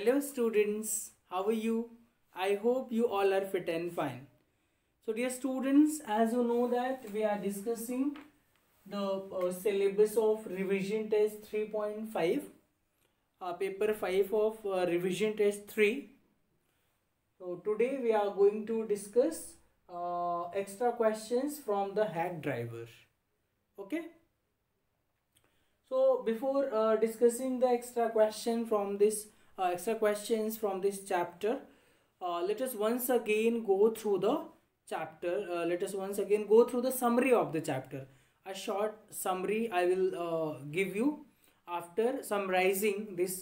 Hello students, how are you? I hope you all are fit and fine. So dear students, as you know that we are discussing the uh, syllabus of revision test 3.5, uh, paper 5 of uh, revision test 3. So today we are going to discuss uh, extra questions from the hack driver. Okay. So before uh, discussing the extra question from this uh, extra questions from this chapter uh, let us once again go through the chapter uh, let us once again go through the summary of the chapter a short summary i will uh, give you after summarizing this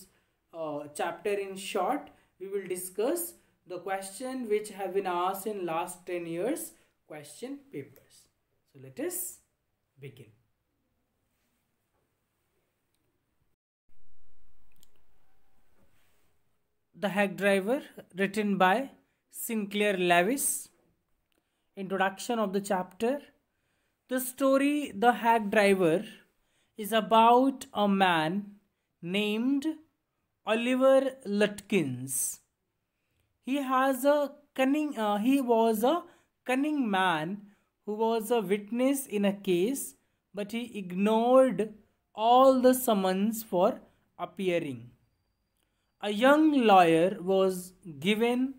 uh, chapter in short we will discuss the question which have been asked in last 10 years question papers so let us begin The Hack Driver, written by Sinclair Lewis. Introduction of the chapter. The story The Hack Driver is about a man named Oliver Lutkins. He has a cunning uh, he was a cunning man who was a witness in a case but he ignored all the summons for appearing a young lawyer was given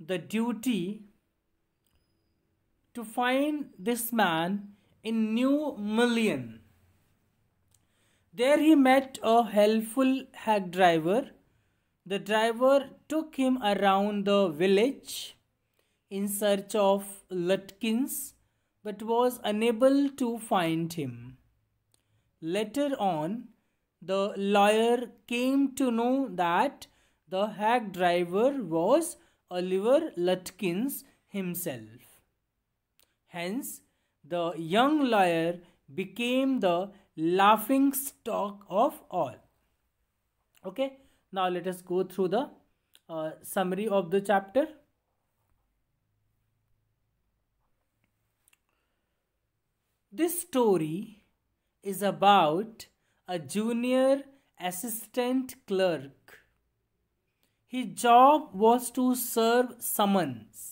the duty to find this man in New Million. There he met a helpful hack driver. The driver took him around the village in search of Lutkins but was unable to find him. Later on, the lawyer came to know that the hack driver was Oliver Lutkins himself. Hence, the young lawyer became the laughing stock of all. Okay, now let us go through the uh, summary of the chapter. This story is about a junior assistant clerk. His job was to serve summons.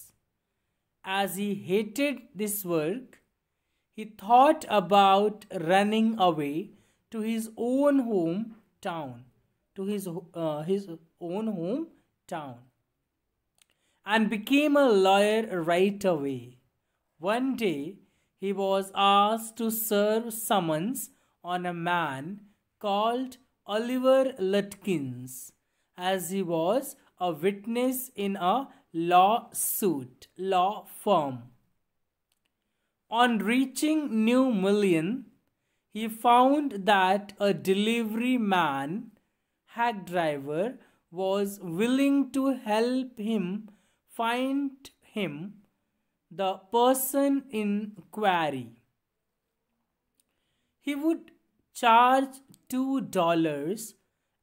As he hated this work, he thought about running away to his own home town, to his, uh, his own home town, and became a lawyer right away. One day, he was asked to serve summons on a man called Oliver Lutkins as he was a witness in a lawsuit law firm. On reaching New Million, he found that a delivery man, hack driver, was willing to help him find him the person in query. He would charge $2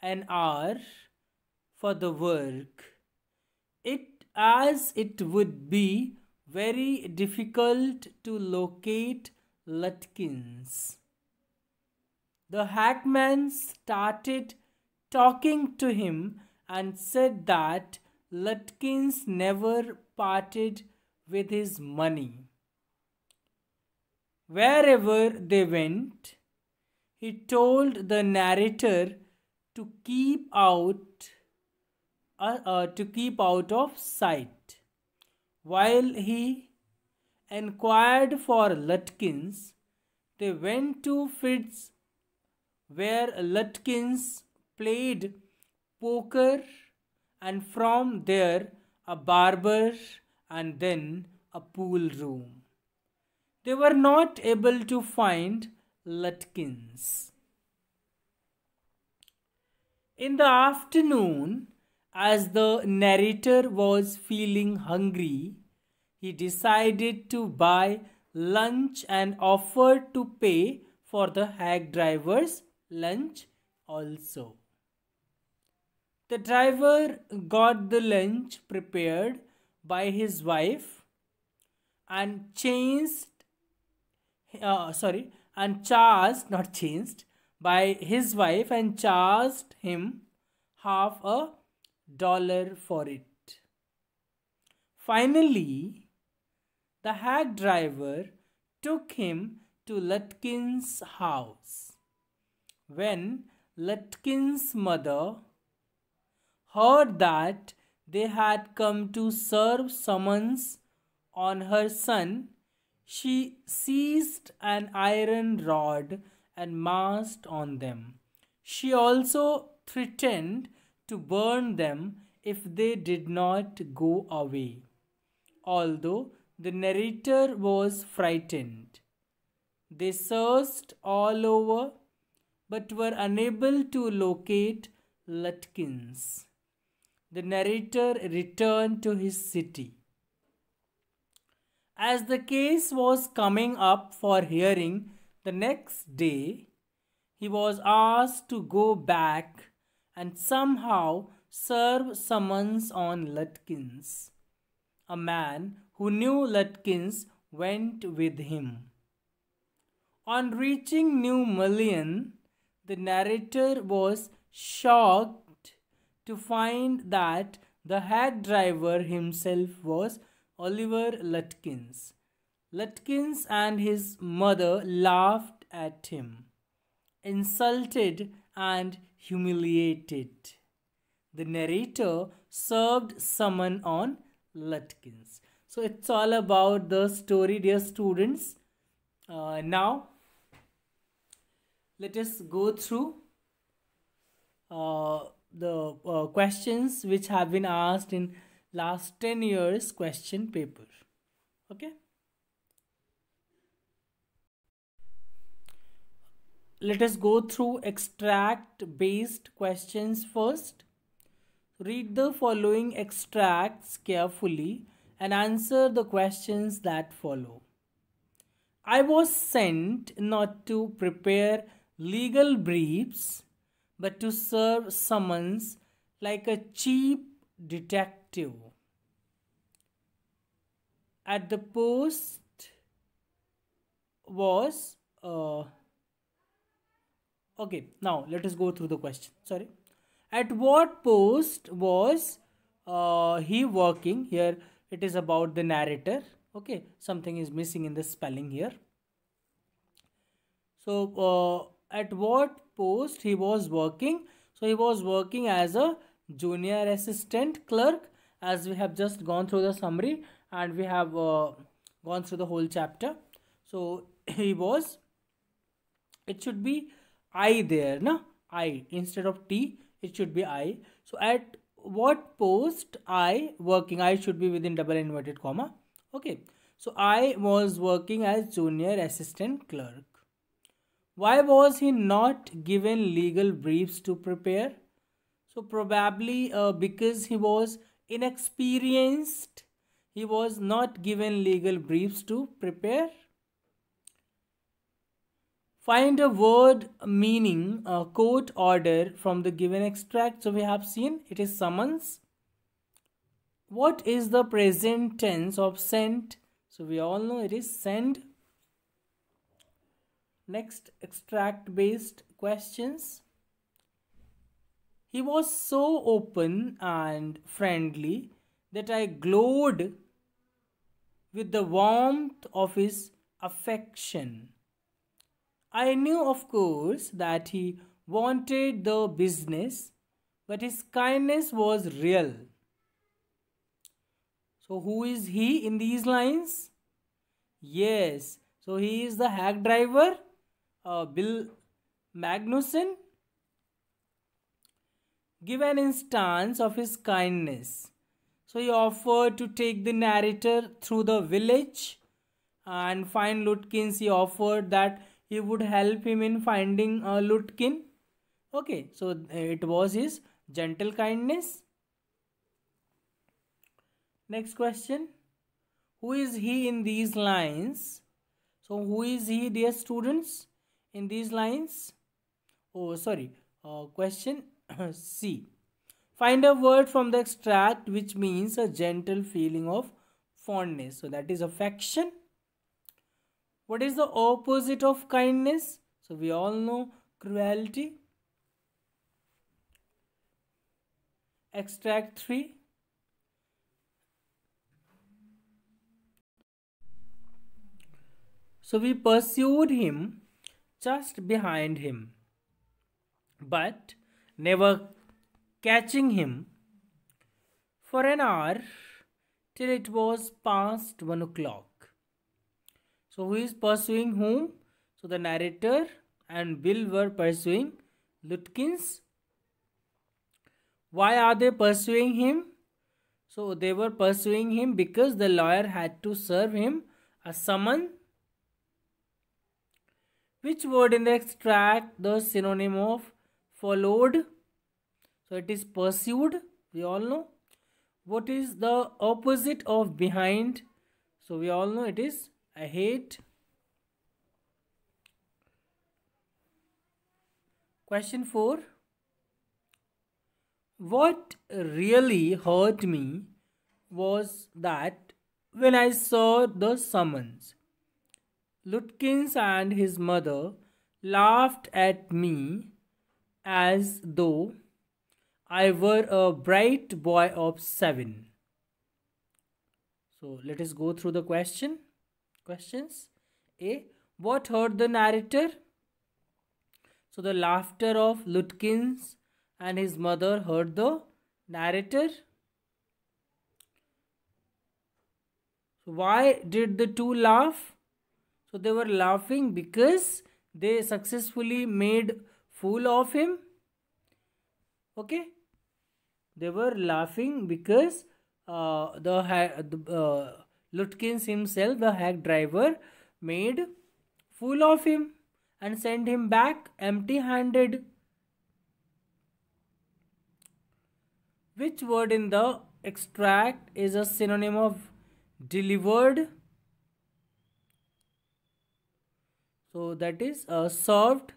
an hour for the work. It as it would be very difficult to locate Lutkins. The hackman started talking to him and said that Lutkins never parted with his money. Wherever they went, he told the narrator to keep out uh, uh, to keep out of sight while he inquired for Lutkins they went to Fitz where Lutkins played poker and from there a barber and then a pool room they were not able to find Lutkins. In the afternoon, as the narrator was feeling hungry, he decided to buy lunch and offered to pay for the hack driver's lunch also. The driver got the lunch prepared by his wife and changed uh, sorry and charged, not changed, by his wife and charged him half a dollar for it. Finally, the hack driver took him to Lutkin's house. When Lutkin's mother heard that they had come to serve summons on her son, she seized an iron rod and massed on them. She also threatened to burn them if they did not go away. Although the narrator was frightened, they searched all over but were unable to locate Lutkins. The narrator returned to his city. As the case was coming up for hearing the next day, he was asked to go back and somehow serve summons on Lutkins. A man who knew Lutkins went with him. On reaching New Mullion, the narrator was shocked to find that the head driver himself was Oliver Lutkins. Lutkins and his mother laughed at him, insulted and humiliated. The narrator served summon on Lutkins. So it's all about the story, dear students. Uh, now, let us go through uh, the uh, questions which have been asked in last 10 years question paper okay let us go through extract based questions first read the following extracts carefully and answer the questions that follow i was sent not to prepare legal briefs but to serve summons like a cheap detective active at the post was uh, okay now let us go through the question sorry at what post was uh, he working here it is about the narrator okay something is missing in the spelling here so uh, at what post he was working so he was working as a junior assistant clerk as we have just gone through the summary and we have uh, gone through the whole chapter so he was it should be i there na i instead of t it should be i so at what post i working i should be within double inverted comma okay so i was working as junior assistant clerk why was he not given legal briefs to prepare so probably uh, because he was inexperienced, he was not given legal briefs to prepare. Find a word meaning a court order from the given extract. So we have seen it is summons. What is the present tense of sent? So we all know it is send. Next extract based questions. He was so open and friendly that I glowed with the warmth of his affection. I knew, of course, that he wanted the business, but his kindness was real. So, who is he in these lines? Yes, so he is the hack driver, uh, Bill Magnuson, give an instance of his kindness. So he offered to take the narrator through the village and find Lutkins. He offered that he would help him in finding a uh, Lutkin. Okay, so uh, it was his gentle kindness. Next question. Who is he in these lines? So who is he dear students in these lines? Oh sorry. Uh, question C. Find a word from the extract which means a gentle feeling of fondness. So that is affection. What is the opposite of kindness? So we all know cruelty. Extract 3. So we pursued him just behind him. But never catching him for an hour till it was past one o'clock. So who is pursuing whom? So the narrator and Bill were pursuing Lutkins. Why are they pursuing him? So they were pursuing him because the lawyer had to serve him a summons. Which word in the extract the synonym of followed so it is pursued we all know what is the opposite of behind so we all know it is ahead question 4 what really hurt me was that when i saw the summons lutkins and his mother laughed at me as though I were a bright boy of seven. So let us go through the question. Questions. A. What heard the narrator? So the laughter of Lutkins and his mother heard the narrator. So why did the two laugh? So they were laughing because they successfully made full of him okay they were laughing because uh, the uh, Lutkins himself the hack driver made fool of him and sent him back empty handed which word in the extract is a synonym of delivered so that is uh, served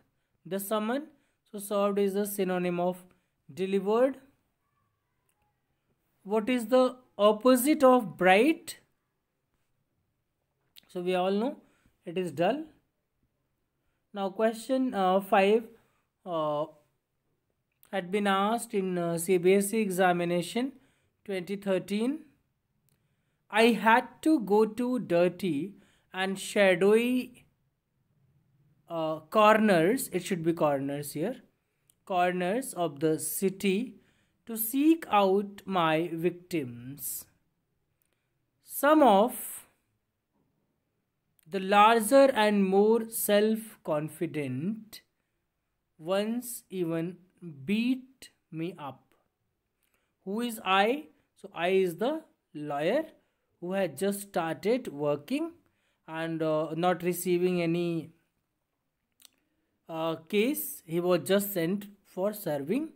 the summon so served is the synonym of delivered. What is the opposite of bright? So we all know it is dull. Now question uh, 5 uh, had been asked in uh, CBSE examination 2013. I had to go to dirty and shadowy uh, corners, it should be corners here, corners of the city to seek out my victims. Some of the larger and more self confident once even beat me up. Who is I? So, I is the lawyer who had just started working and uh, not receiving any uh, case he was just sent for serving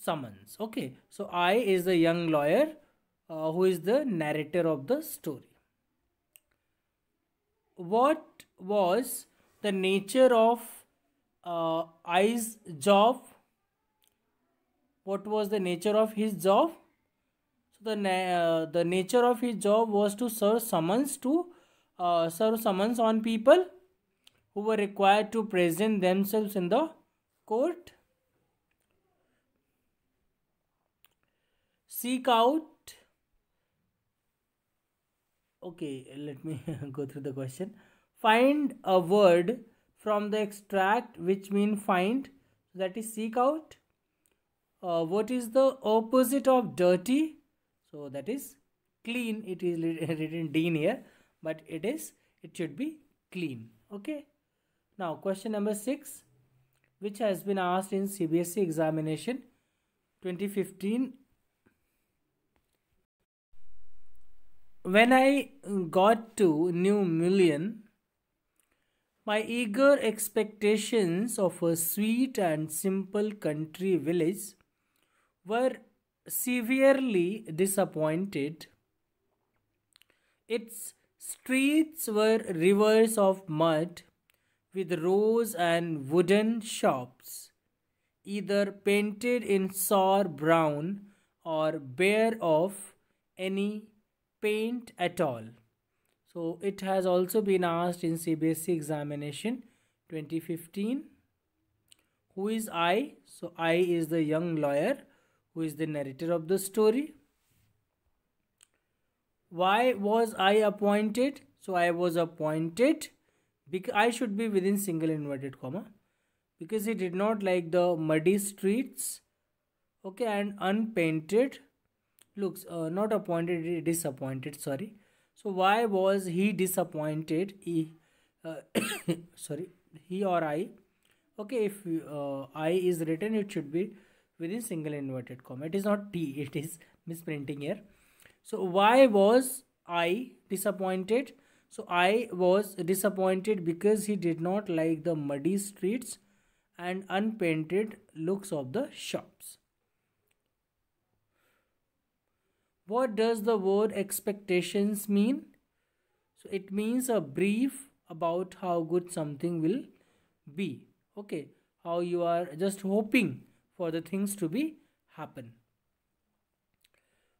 summons okay so i is the young lawyer uh, who is the narrator of the story what was the nature of uh, i's job what was the nature of his job so the na uh, the nature of his job was to serve summons to uh, serve summons on people who were required to present themselves in the court. Seek out. Okay, let me go through the question. Find a word from the extract which means find, that is seek out. Uh, what is the opposite of dirty? So that is clean. It is written dean here, but it is, it should be clean. Okay. Now question number 6 which has been asked in CBSE examination 2015 When I got to New Million my eager expectations of a sweet and simple country village were severely disappointed. Its streets were rivers of mud, with rows and wooden shops, either painted in sour brown or bare of any paint at all. So it has also been asked in CBSE examination 2015. Who is I? So I is the young lawyer who is the narrator of the story. Why was I appointed? So I was appointed because I should be within single inverted comma because he did not like the muddy streets okay and unpainted looks uh, not appointed disappointed sorry so why was he disappointed he, uh, sorry he or I okay if uh, I is written it should be within single inverted comma it is not T it is misprinting here so why was I disappointed so I was disappointed because he did not like the muddy streets and unpainted looks of the shops. What does the word expectations mean? So it means a brief about how good something will be. Okay, how you are just hoping for the things to be happen.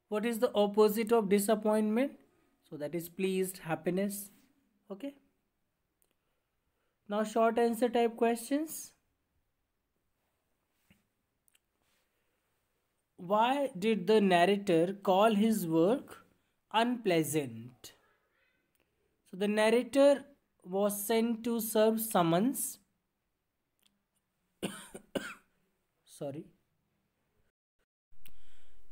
What is the opposite of disappointment? so that is pleased happiness okay now short answer type questions why did the narrator call his work unpleasant so the narrator was sent to serve summons sorry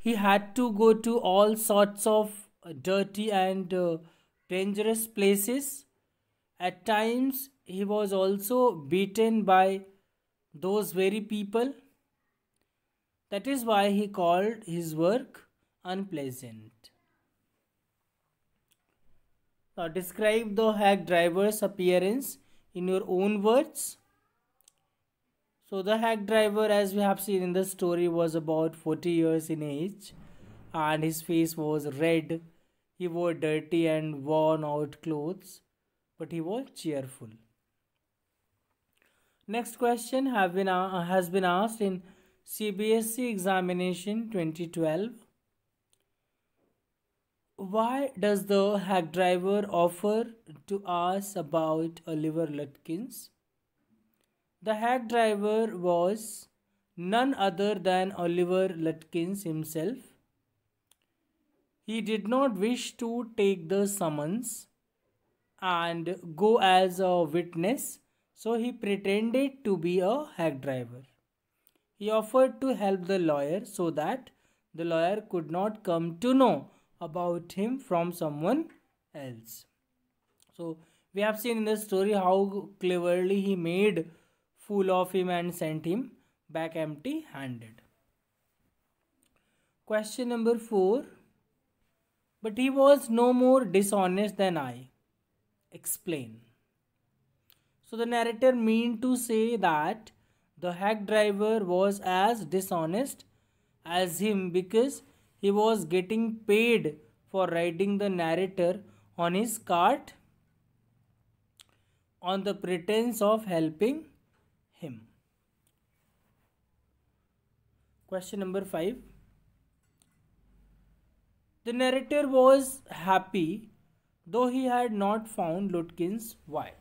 he had to go to all sorts of uh, dirty and uh, dangerous places. At times, he was also beaten by those very people. That is why he called his work unpleasant. Now, describe the hack driver's appearance in your own words. So, the hack driver, as we have seen in the story, was about 40 years in age and his face was red he wore dirty and worn out clothes, but he was cheerful. Next question have been, uh, has been asked in CBSE examination 2012. Why does the hack driver offer to ask about Oliver Lutkins? The hack driver was none other than Oliver Lutkins himself he did not wish to take the summons and go as a witness, so he pretended to be a hack driver. He offered to help the lawyer so that the lawyer could not come to know about him from someone else. So we have seen in the story how cleverly he made fool of him and sent him back empty handed. Question number 4 but he was no more dishonest than I. Explain. So the narrator mean to say that the hack driver was as dishonest as him because he was getting paid for riding the narrator on his cart on the pretense of helping him. Question number 5. The narrator was happy though he had not found Lutkin's wife.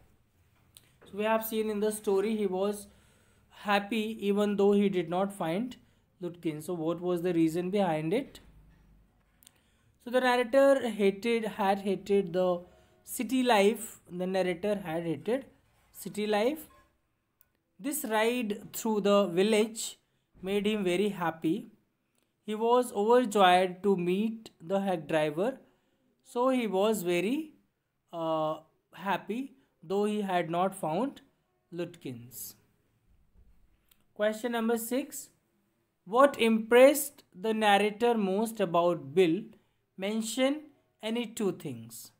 So we have seen in the story he was happy even though he did not find Lutkin. So what was the reason behind it? So the narrator hated had hated the city life. The narrator had hated city life. This ride through the village made him very happy. He was overjoyed to meet the hack driver, so he was very uh, happy though he had not found Lutkins. Question number 6. What impressed the narrator most about Bill? Mention any two things.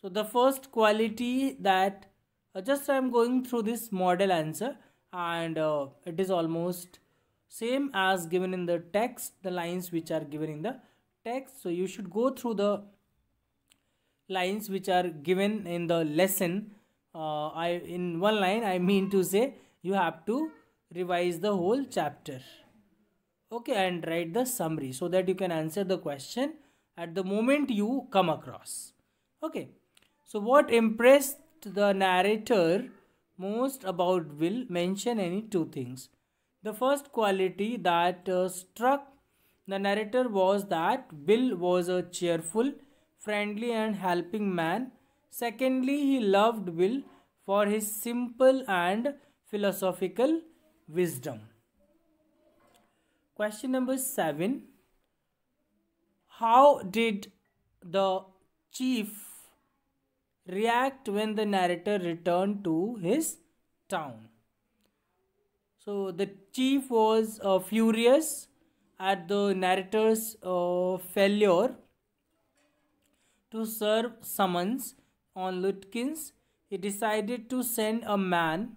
So the first quality that uh, just I'm going through this model answer and uh, it is almost same as given in the text the lines which are given in the text so you should go through the lines which are given in the lesson uh, i in one line i mean to say you have to revise the whole chapter okay and write the summary so that you can answer the question at the moment you come across okay so what impressed the narrator most about will mention any two things the first quality that uh, struck the narrator was that Bill was a cheerful, friendly, and helping man. Secondly, he loved Bill for his simple and philosophical wisdom. Question number seven How did the chief react when the narrator returned to his town? So the chief was uh, furious at the narrator's uh, failure to serve summons on Lutkins. He decided to send a man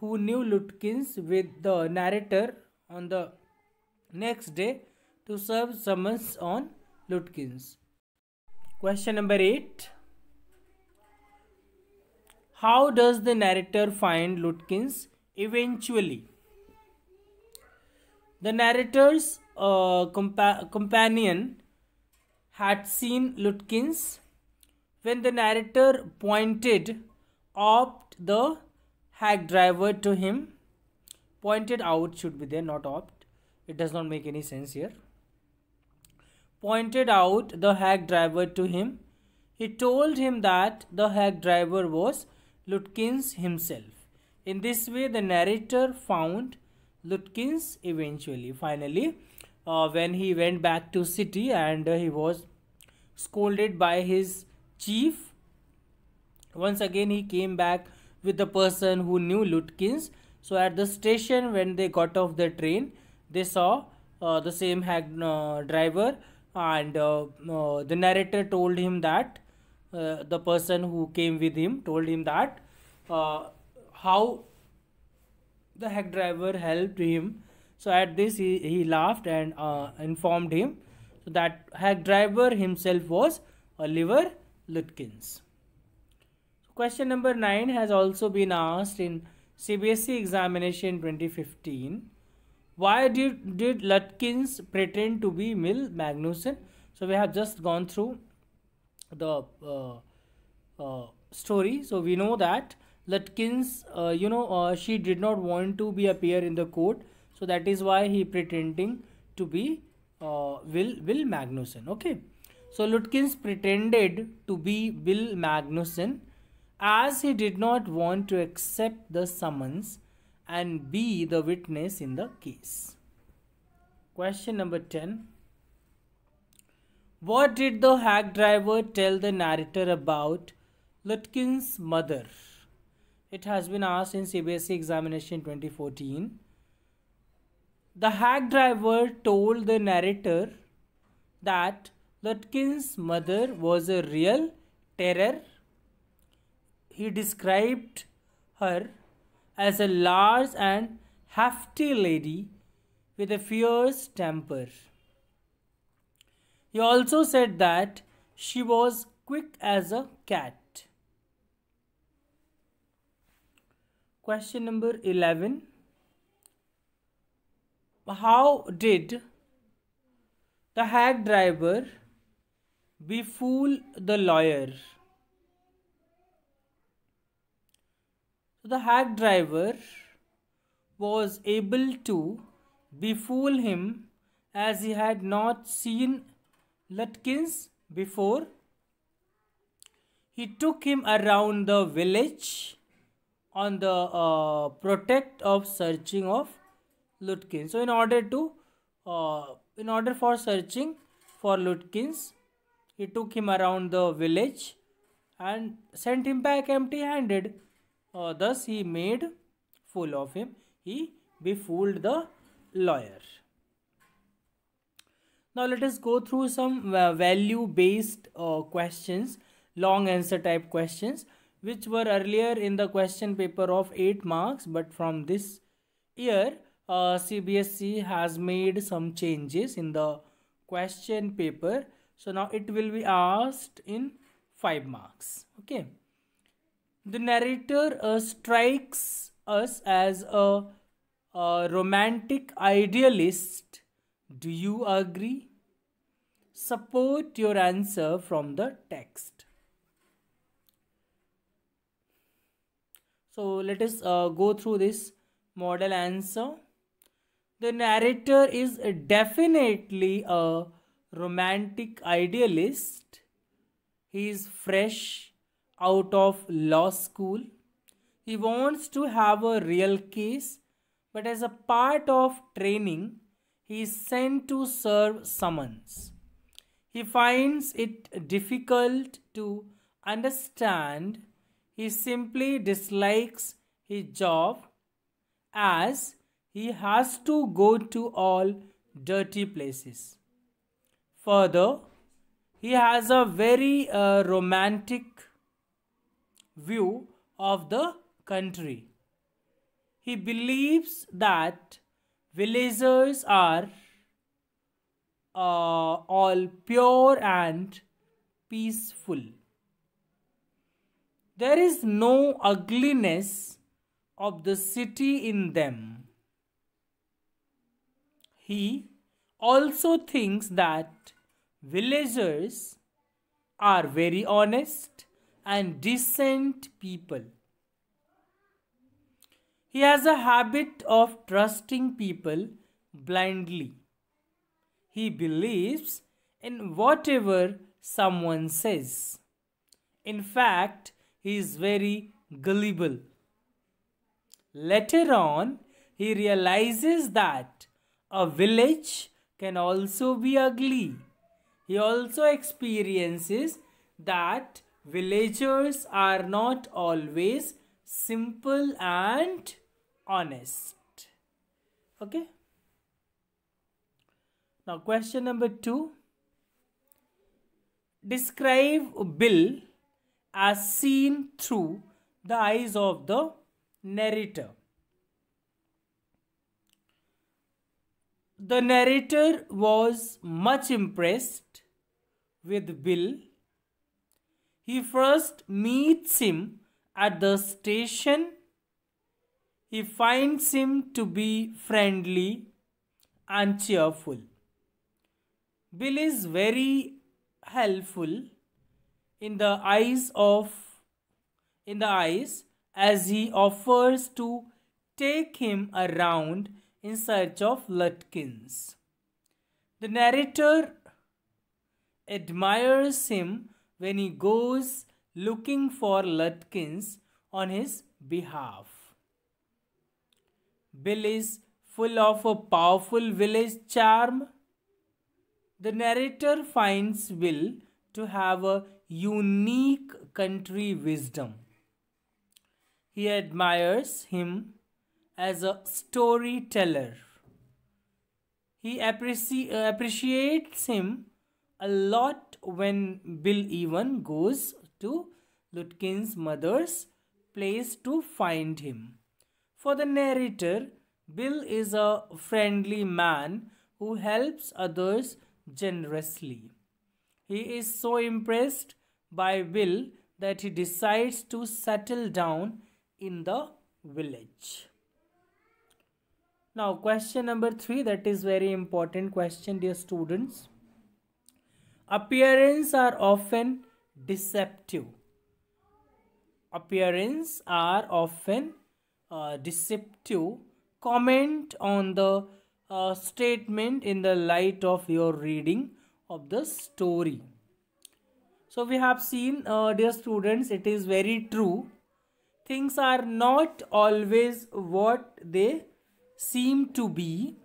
who knew Lutkins with the narrator on the next day to serve summons on Lutkins. Question number 8 How does the narrator find Lutkins? eventually the narrator's uh, compa companion had seen Lutkins when the narrator pointed opt the hack driver to him. Pointed out should be there, not opt. It does not make any sense here. Pointed out the hack driver to him. He told him that the hack driver was Lutkins himself. In this way, the narrator found Lutkins eventually. Finally, uh, when he went back to city and uh, he was scolded by his chief, once again he came back with the person who knew Lutkins. So at the station, when they got off the train, they saw uh, the same uh, driver, and uh, uh, the narrator told him that the person who came with him told him that how the hack driver helped him so at this he, he laughed and uh, informed him so that hack driver himself was oliver lutkins question number 9 has also been asked in cbse examination 2015 why did, did lutkins pretend to be mill magnuson so we have just gone through the uh, uh, story so we know that Lutkins, uh, you know, uh, she did not want to be appear in the court, so that is why he pretending to be uh, Will Will Magnuson. Okay, so Lutkins pretended to be Will Magnuson as he did not want to accept the summons and be the witness in the case. Question number 10. What did the hack driver tell the narrator about Lutkin's mother? It has been asked in CBSE examination 2014. The hack driver told the narrator that Lutkin's mother was a real terror. He described her as a large and hefty lady with a fierce temper. He also said that she was quick as a cat. Question number 11. How did the hack driver befool the lawyer? So the hack driver was able to befool him as he had not seen Lutkins before. He took him around the village on the uh, protect of searching of Lutkins. So in order to uh, in order for searching for Lutkins, he took him around the village and sent him back empty-handed. Uh, thus he made fool of him. He befooled the lawyer. Now let us go through some uh, value-based uh, questions, long answer type questions which were earlier in the question paper of 8 marks but from this year uh, CBSC has made some changes in the question paper so now it will be asked in 5 marks okay the narrator uh, strikes us as a, a romantic idealist do you agree support your answer from the text so let us uh, go through this model answer the narrator is definitely a romantic idealist he is fresh out of law school he wants to have a real case but as a part of training he is sent to serve summons he finds it difficult to understand he simply dislikes his job as he has to go to all dirty places. Further, he has a very uh, romantic view of the country. He believes that villagers are uh, all pure and peaceful. There is no ugliness of the city in them. He also thinks that villagers are very honest and decent people. He has a habit of trusting people blindly. He believes in whatever someone says. In fact, he is very gullible. Later on, he realizes that a village can also be ugly. He also experiences that villagers are not always simple and honest. Okay. Now question number two. Describe Bill as seen through the eyes of the narrator. The narrator was much impressed with Bill. He first meets him at the station. He finds him to be friendly and cheerful. Bill is very helpful in the eyes of in the eyes as he offers to take him around in search of Lutkins. The narrator admires him when he goes looking for Lutkins on his behalf. Bill is full of a powerful village charm. The narrator finds Will to have a unique country wisdom. He admires him as a storyteller. He appreci appreciates him a lot when Bill even goes to Lutkin's mother's place to find him. For the narrator, Bill is a friendly man who helps others generously. He is so impressed by will that he decides to settle down in the village. Now question number 3 that is very important question dear students. Appearance are often deceptive. Appearance are often uh, deceptive. Comment on the uh, statement in the light of your reading of the story. So we have seen uh, dear students it is very true. Things are not always what they seem to be.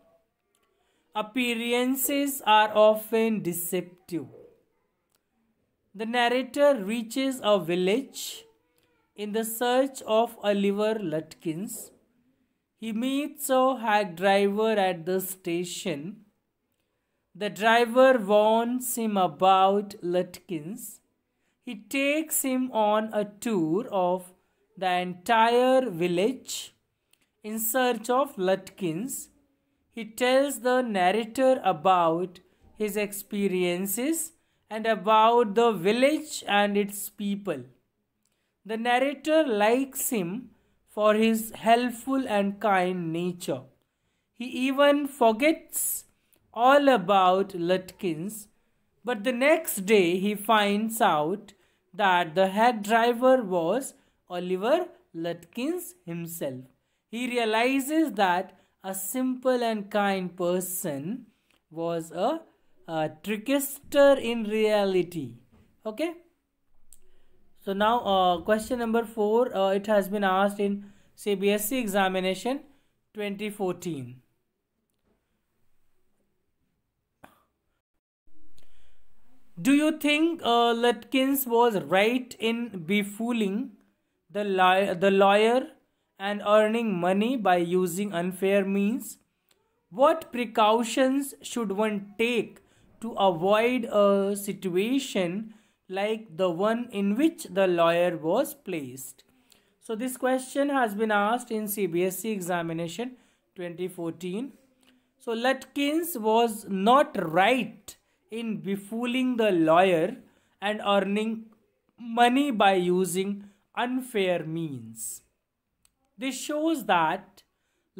Appearances are often deceptive. The narrator reaches a village in the search of Oliver Lutkins. He meets a hack driver at the station. The driver warns him about Lutkins he takes him on a tour of the entire village in search of Lutkins. He tells the narrator about his experiences and about the village and its people. The narrator likes him for his helpful and kind nature. He even forgets all about Lutkins but the next day he finds out that the head driver was Oliver Lutkins himself. He realizes that a simple and kind person was a, a trickster in reality. Okay. So now uh, question number 4, uh, it has been asked in CBSE examination 2014. Do you think uh, Lutkins was right in befooling the, li- the lawyer and earning money by using unfair means? What precautions should one take to avoid a situation like the one in which the lawyer was placed? So, this question has been asked in CBSE examination 2014. So, Lutkins was not right in befooling the lawyer and earning money by using unfair means. This shows that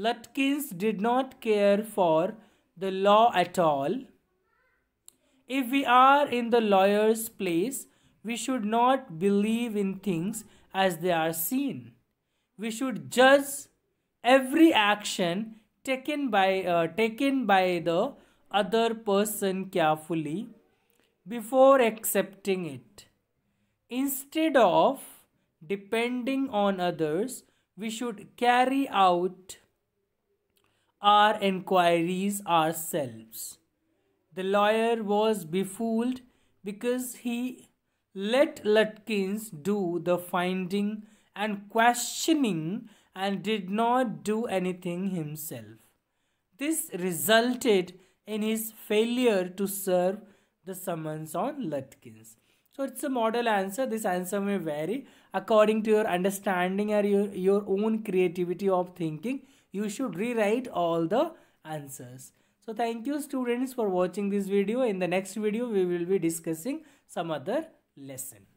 Lutkins did not care for the law at all. If we are in the lawyer's place, we should not believe in things as they are seen. We should judge every action taken by uh, taken by the other person carefully before accepting it. Instead of depending on others, we should carry out our inquiries ourselves. The lawyer was befooled because he let Lutkins do the finding and questioning and did not do anything himself. This resulted in his failure to serve the summons on Lutkins. So it's a model answer. This answer may vary according to your understanding or your, your own creativity of thinking. You should rewrite all the answers. So thank you students for watching this video. In the next video, we will be discussing some other lesson.